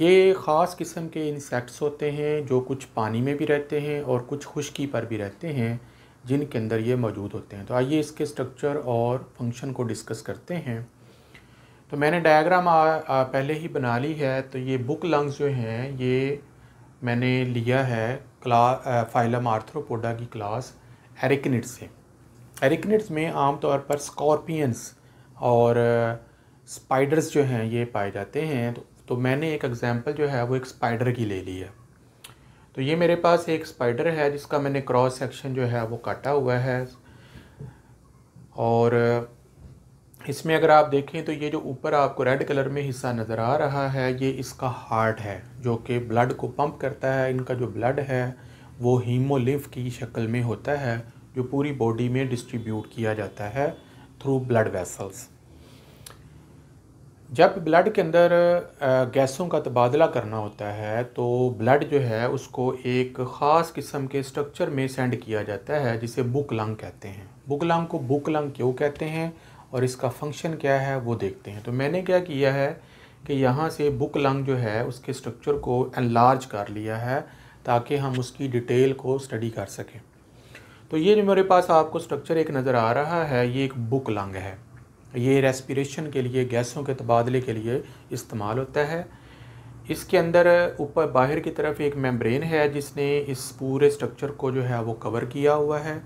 ये ख़ास किस्म के इंसेक्ट्स होते हैं जो कुछ पानी में भी रहते हैं और कुछ खुश्की पर भी रहते हैं जिनके अंदर ये मौजूद होते हैं तो आइए इसके स्ट्रक्चर और फंक्शन को डिस्कस करते हैं तो मैंने डायग्राम आ, आ, पहले ही बना ली है तो ये बुक लंग्स जो हैं ये मैंने लिया है क्ला फाइलम आर्थ्रोपोडा की क्लास एरिकनिट से एरिकनिट्स में आमतौर पर स्कॉर्पियंस और स्पाइडर्स जो हैं ये पाए जाते हैं तो तो मैंने एक एग्ज़ाम्पल जो है वो एक स्पाइडर की ले ली है तो ये मेरे पास एक स्पाइडर है जिसका मैंने क्रॉस सेक्शन जो है वो काटा हुआ है और इसमें अगर आप देखें तो ये जो ऊपर आपको रेड कलर में हिस्सा नज़र आ रहा है ये इसका हार्ट है जो कि ब्लड को पंप करता है इनका जो ब्लड है वो हीमोलिफ की शक्ल में होता है जो पूरी बॉडी में डिस्ट्रीब्यूट किया जाता है थ्रू ब्लड वेसल्स जब ब्लड के अंदर गैसों का तबादला करना होता है तो ब्लड जो है उसको एक ख़ास किस्म के स्ट्रक्चर में सेंड किया जाता है जिसे बुक लंग कहते हैं बुक लंग को बुक लंग क्यों कहते हैं और इसका फंक्शन क्या है वो देखते हैं तो मैंने क्या किया है कि यहाँ से बुक लंग जो है उसके स्ट्रक्चर को एनलार्ज कर लिया है ताकि हम उसकी डिटेल को स्टडी कर सकें तो ये जो मेरे पास आपको स्ट्रक्चर एक नज़र आ रहा है ये एक बुक लंग है ये रेस्पिरेशन के लिए गैसों के तबादले के लिए इस्तेमाल होता है इसके अंदर ऊपर बाहर की तरफ एक मेम्ब्रेन है जिसने इस पूरे स्ट्रक्चर को जो है वो कवर किया हुआ है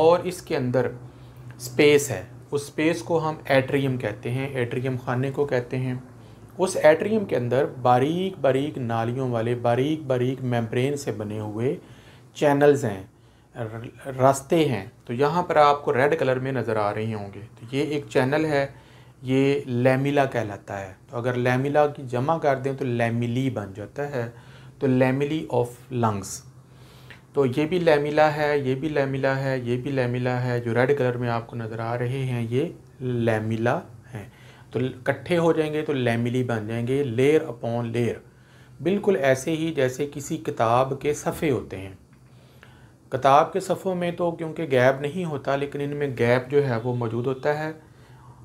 और इसके अंदर स्पेस है उस स्पेस को हम एट्रियम कहते हैं एट्रियम खाने को कहते हैं उस एट्रियम के अंदर बारीक बारीक नालियों वाले बारीक बारीक मेम्ब्रेन से बने हुए चैनल्स हैं रास्ते हैं तो यहाँ पर आपको रेड कलर में नज़र आ रही होंगे तो ये एक चैनल है ये लेमिला कहलाता है तो अगर लेमिला की जमा कर दें तो लेमिली बन जाता है तो लेमिली ऑफ लंग्स तो ये भी लेमिला है ये भी लेमिला है ये भी लेमिला है जो रेड कलर में आपको नज़र आ रहे हैं ये लेमिला हैं तो इकट्ठे हो जाएंगे तो लेमिली बन जाएंगे लेयर अपॉन लेयर बिल्कुल ऐसे ही जैसे किसी किताब के सफ़े होते हैं किताब के सफ़ों में तो क्योंकि गैप नहीं होता लेकिन इनमें गैप जो है वो मौजूद होता है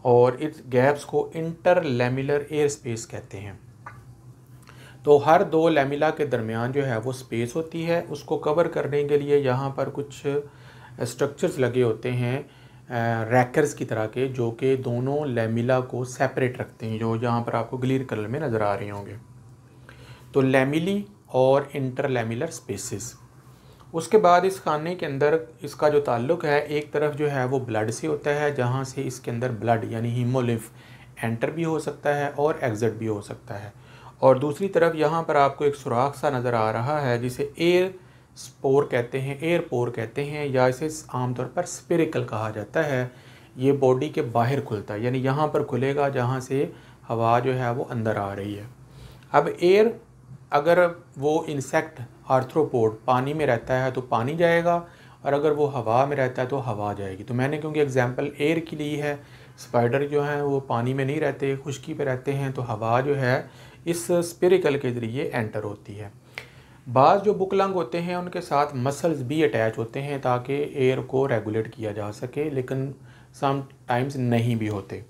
और इस गैप्स को इंटरलेमिलर एयर स्पेस कहते हैं तो हर दो लेमिला के दरमियान जो है वो स्पेस होती है उसको कवर करने के लिए यहाँ पर कुछ स्ट्रक्चर्स लगे होते हैं रैकर्स की तरह के जो कि दोनों लेमिला को सेपरेट रखते हैं जो यहाँ पर आपको ग्लियर कलर में नज़र आ रहे होंगे तो लेमिली और इंटरलेमिलर स्पेसिस उसके बाद इस खाने के अंदर इसका जो ताल्लुक है एक तरफ जो है वो ब्लड से होता है जहाँ से इसके अंदर ब्लड यानी हीमोलिफ एंटर भी हो सकता है और एग्ज़िट भी हो सकता है और दूसरी तरफ यहाँ पर आपको एक सुराख सा नज़र आ रहा है जिसे एयर स्पोर कहते हैं एयर पोर कहते हैं या इसे आमतौर पर स्पेरिकल कहा जाता है ये बॉडी के बाहर खुलता है यानी यहाँ पर खुलेगा जहाँ से हवा जो है वो अंदर आ रही है अब एयर अगर वो इंसेक्ट आर्थ्रोपोड पानी में रहता है तो पानी जाएगा और अगर वो हवा में रहता है तो हवा जाएगी तो मैंने क्योंकि एग्ज़ाम्पल एयर की ली है स्पाइडर जो हैं वो पानी में नहीं रहते खुश्की पे रहते हैं तो हवा जो है इस स्पिरिकल के ज़रिए एंटर होती है बाज़ जो बुकलंग होते हैं उनके साथ मसल्स भी अटैच होते हैं ताकि एयर को रेगुलेट किया जा सके लेकिन सम टाइम्स नहीं भी होते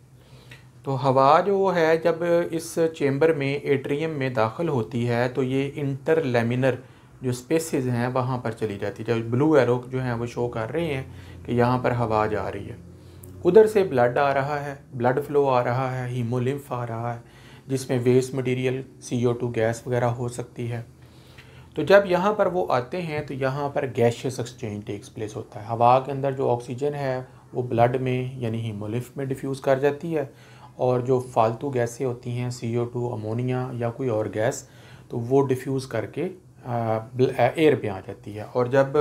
तो हवा जो है जब इस चेम्बर में एट्रियम में दाखिल होती है तो ये इंटरलेमिनर जो स्पेसिस हैं वहाँ पर चली जाती है जब ब्लू एरो जो हैं वो शो कर रहे हैं कि यहाँ पर हवा जा रही है उधर से ब्लड आ रहा है ब्लड फ्लो आ रहा है हीमोलिम्फ आ रहा है जिसमें वेस्ट मटेरियल टू गैस वगैरह हो सकती है तो जब यहाँ पर वो आते हैं तो यहाँ पर गैशियस एक्सचेंज टेक्स प्लेस होता है हवा के अंदर जो ऑक्सीजन है वो ब्लड में यानी हीमोलिम्फ में डिफ्यूज़ कर जाती है और जो फालतू गैसें होती हैं सी ओ टू अमोनिया या कोई और गैस तो वो डिफ्यूज़ करके एयर पे आ जाती है और जब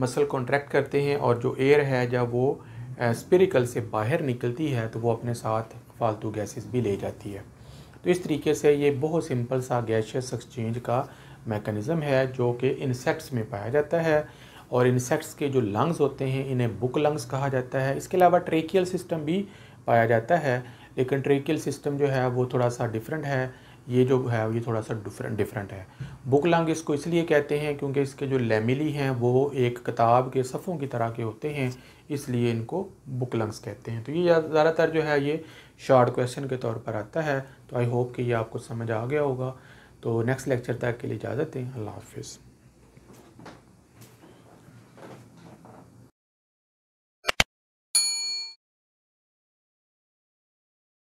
मसल कॉन्ट्रैक्ट करते हैं और जो एयर है जब वो स्पिरिकल से बाहर निकलती है तो वो अपने साथ फालतू गैसेस भी ले जाती है तो इस तरीके से ये बहुत सिंपल सा गैशियस एक्सचेंज का मेकनिज़म है जो कि इंसेक्ट्स में पाया जाता है और इंसेक्ट्स के जो लंग्स होते हैं इन्हें बुक लंग्स कहा जाता है इसके अलावा ट्रेकियल सिस्टम भी पाया जाता है लेकिन ट्रेकियल सिस्टम जो है वो थोड़ा सा डिफरेंट है ये जो है ये थोड़ा सा डिफरेंट डिफरेंट है बुक लंग इसको इसलिए कहते हैं क्योंकि इसके जो लेमिली हैं वो एक किताब के सफ़ों की तरह के होते हैं इसलिए इनको बुक लंग्स कहते हैं तो ये ज़्यादातर जो है ये शॉर्ट क्वेश्चन के तौर पर आता है तो आई होप कि ये आपको समझ आ गया होगा तो नेक्स्ट लेक्चर तक के लिए इजाज़त दें अल्लाह हाफिज़